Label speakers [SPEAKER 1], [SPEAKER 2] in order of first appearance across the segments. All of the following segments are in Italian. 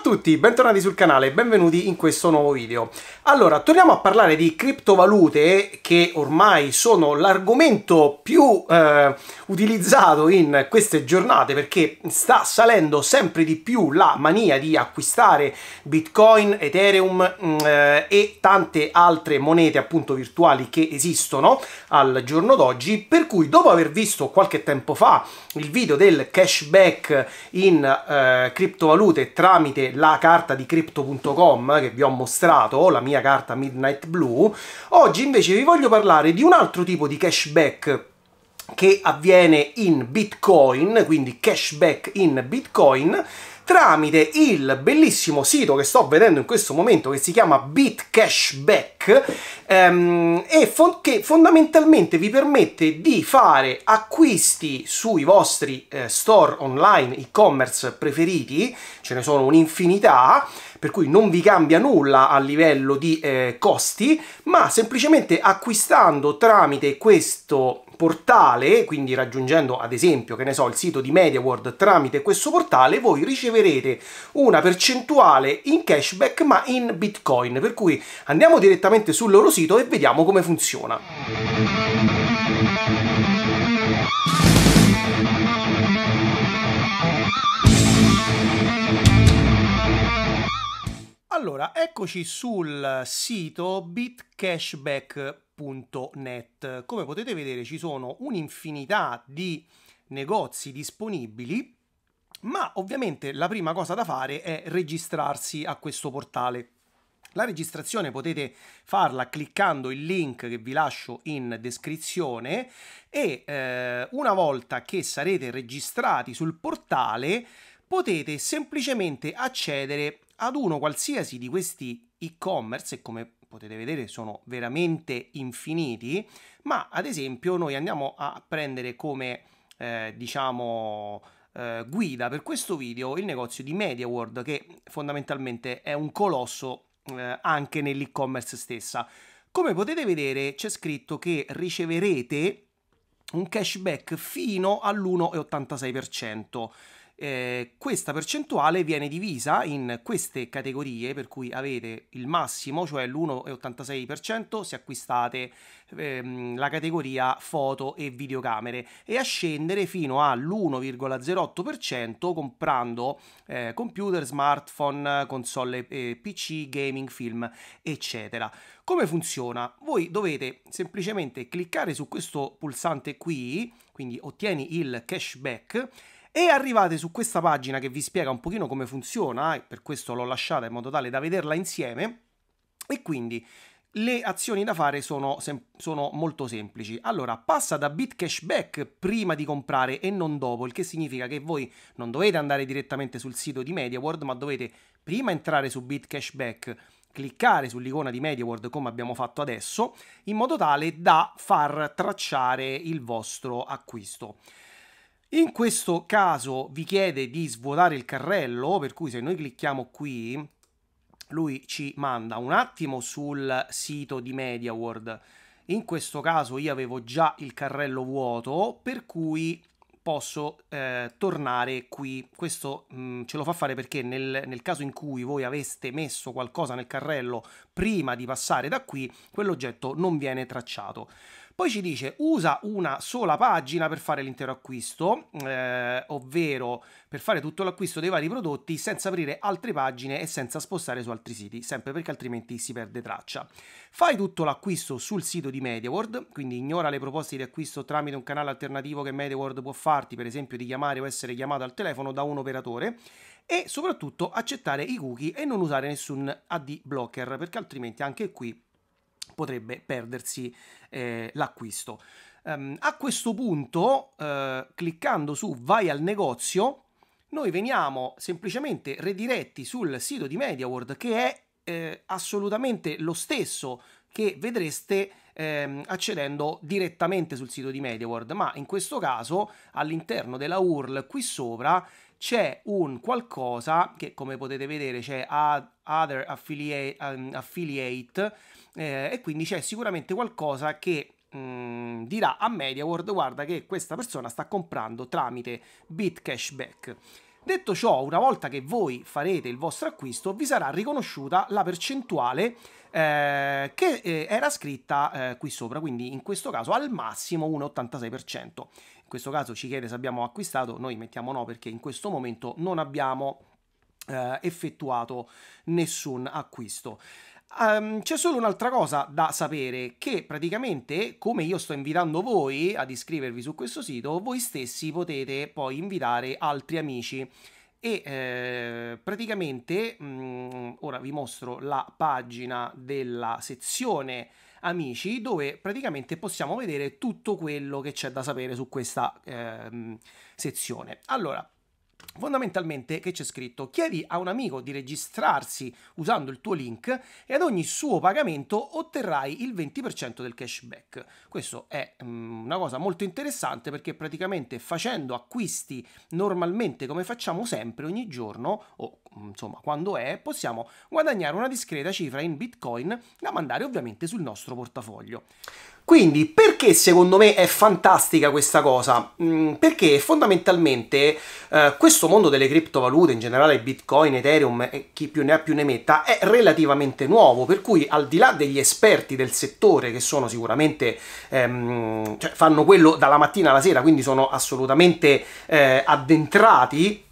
[SPEAKER 1] Ciao a tutti, bentornati sul canale benvenuti in questo nuovo video. Allora, torniamo a parlare di criptovalute che ormai sono l'argomento più eh, utilizzato in queste giornate perché sta salendo sempre di più la mania di acquistare Bitcoin, Ethereum mm, eh, e tante altre monete appunto virtuali che esistono al giorno d'oggi, per cui dopo aver visto qualche tempo fa il video del cashback in eh, criptovalute tramite la carta di crypto.com che vi ho mostrato, la mia carta Midnight Blue. Oggi invece vi voglio parlare di un altro tipo di cashback che avviene in Bitcoin, quindi cashback in Bitcoin tramite il bellissimo sito che sto vedendo in questo momento che si chiama BitCashback ehm, e fo che fondamentalmente vi permette di fare acquisti sui vostri eh, store online e-commerce preferiti, ce ne sono un'infinità, per cui non vi cambia nulla a livello di eh, costi, ma semplicemente acquistando tramite questo portale, quindi raggiungendo ad esempio, che ne so, il sito di MediaWorld tramite questo portale, voi riceverete una percentuale in cashback ma in Bitcoin, per cui andiamo direttamente sul loro sito e vediamo come funziona. Allora, eccoci sul sito bitcashback.com www.negozi.net. Come potete vedere ci sono un'infinità di negozi disponibili, ma ovviamente la prima cosa da fare è registrarsi a questo portale. La registrazione potete farla cliccando il link che vi lascio in descrizione e eh, una volta che sarete registrati sul portale potete semplicemente accedere ad uno qualsiasi di questi e-commerce e come potete vedere sono veramente infiniti, ma ad esempio noi andiamo a prendere come eh, diciamo eh, guida per questo video il negozio di MediaWorld che fondamentalmente è un colosso eh, anche nell'e-commerce stessa. Come potete vedere c'è scritto che riceverete un cashback fino all'1,86% eh, questa percentuale viene divisa in queste categorie per cui avete il massimo, cioè l'1,86% se acquistate ehm, la categoria foto e videocamere e a scendere fino all'1,08% comprando eh, computer, smartphone, console eh, PC, gaming, film, eccetera. Come funziona? Voi dovete semplicemente cliccare su questo pulsante qui, quindi ottieni il cashback e arrivate su questa pagina che vi spiega un pochino come funziona, e per questo l'ho lasciata in modo tale da vederla insieme, e quindi le azioni da fare sono, sem- sono, molto semplici. Allora, passa da bit cashback prima di comprare e non dopo, il che significa che voi non dovete andare direttamente sul sito di MediaWorld, ma dovete prima entrare su bit cashback, cliccare sull'icona di MediaWorld come abbiamo fatto adesso, in modo tale da far tracciare il vostro acquisto. In questo caso vi chiede di svuotare il carrello, per cui se noi clicchiamo qui, lui ci manda un attimo sul sito di MediaWorld. In questo caso io avevo già il carrello vuoto, per cui posso eh, tornare qui. Questo mh, mm, ce lo fa fare perché nel, nel, caso in cui voi aveste messo qualcosa nel carrello prima di passare da qui, quell'oggetto non viene tracciato. Poi ci dice usa una sola pagina per fare l'intero acquisto, eh, ovvero per fare tutto l'acquisto dei vari prodotti senza aprire altre pagine e senza spostare su altri siti, sempre perché altrimenti si perde traccia. Fai tutto l'acquisto sul sito di MediaWorld, quindi ignora le proposte di acquisto tramite un canale alternativo che MediaWorld può farti, per esempio di chiamare o essere chiamato al telefono da un operatore e soprattutto accettare i cookie e non usare nessun AD blocker perché altrimenti anche qui potrebbe perdersi eh, l'acquisto. Um, a questo punto, eh, cliccando su Vai al negozio, noi veniamo semplicemente rediretti sul sito di MediaWorld che è eh, assolutamente lo stesso che vedreste ehm, accedendo direttamente sul sito di MediaWorld, ma in questo caso all'interno della URL qui sopra c'è un qualcosa che come potete vedere c'è other affiliate, um, affiliate eh, e quindi c'è sicuramente qualcosa che mh, mm, dirà a MediaWorld guarda che questa persona sta comprando tramite Bitcashback. Cashback. Detto ciò, una volta che voi farete il vostro acquisto, vi sarà riconosciuta la percentuale eh, che eh, era scritta eh, qui sopra, quindi in questo caso al massimo 1,86%. In questo caso ci chiede se abbiamo acquistato, noi mettiamo no perché in questo momento non abbiamo eh, effettuato nessun acquisto. Um, c'è solo un'altra cosa da sapere, che praticamente come io sto invitando voi ad iscrivervi su questo sito, voi stessi potete poi invitare altri amici e eh, praticamente mh, mm, ora vi mostro la pagina della sezione amici dove praticamente possiamo vedere tutto quello che c'è da sapere su questa eh, sezione. Allora, Fondamentalmente che c'è scritto chiedi a un amico di registrarsi usando il tuo link e ad ogni suo pagamento otterrai il 20% del cashback. Questo è um, una cosa molto interessante perché praticamente facendo acquisti normalmente come facciamo sempre ogni giorno o mm, insomma quando è possiamo guadagnare una discreta cifra in bitcoin da mandare ovviamente sul nostro portafoglio. Quindi perché secondo me è fantastica questa cosa? Mm, perché fondamentalmente eh, questo mondo delle criptovalute, in generale Bitcoin, Ethereum e chi più ne ha più ne metta, è relativamente nuovo, per cui al di là degli esperti del settore che sono sicuramente ehm, cioè fanno quello dalla mattina alla sera, quindi sono assolutamente eh, addentrati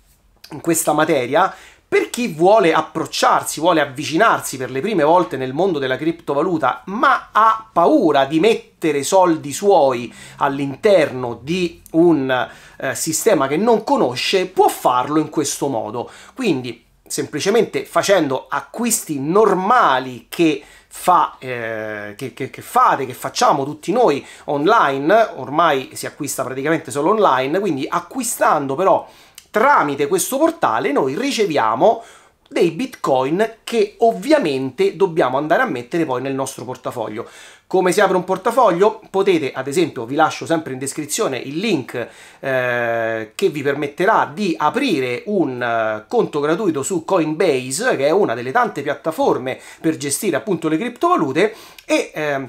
[SPEAKER 1] in questa materia, per chi vuole approcciarsi, vuole avvicinarsi per le prime volte nel mondo della criptovaluta, ma ha paura di mettere soldi suoi all'interno di un eh, sistema che non conosce, può farlo in questo modo. Quindi semplicemente facendo acquisti normali che, fa, eh, che, che, che, fate, che facciamo tutti noi online, ormai si acquista praticamente solo online, quindi acquistando però Tramite questo portale noi riceviamo dei bitcoin che ovviamente dobbiamo andare a mettere poi nel nostro portafoglio. Come si apre un portafoglio? Potete, ad esempio, vi lascio sempre in descrizione il link eh, che vi permetterà di aprire un uh, conto gratuito su Coinbase, che è una delle tante piattaforme per gestire appunto le criptovalute e eh,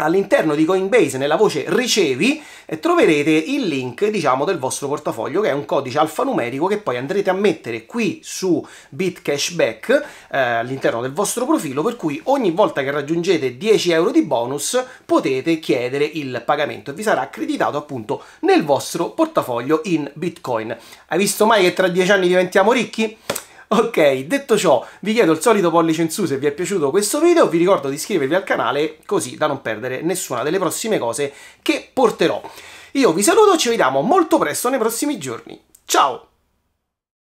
[SPEAKER 1] all'interno di Coinbase nella voce ricevi eh, troverete il link diciamo del vostro portafoglio che è un codice alfanumerico che poi andrete a mettere qui su Bitcashback eh, all'interno del vostro profilo per cui ogni volta che raggiungete 10 euro di bonus potete chiedere il pagamento e vi sarà accreditato appunto nel vostro portafoglio in Bitcoin hai visto mai che tra 10 anni diventiamo ricchi? Ok, detto ciò, vi chiedo il solito pollice in su se vi è piaciuto questo video, vi ricordo di iscrivervi al canale così da non perdere nessuna delle prossime cose che porterò. Io vi saluto, ci vediamo molto presto nei prossimi giorni. Ciao!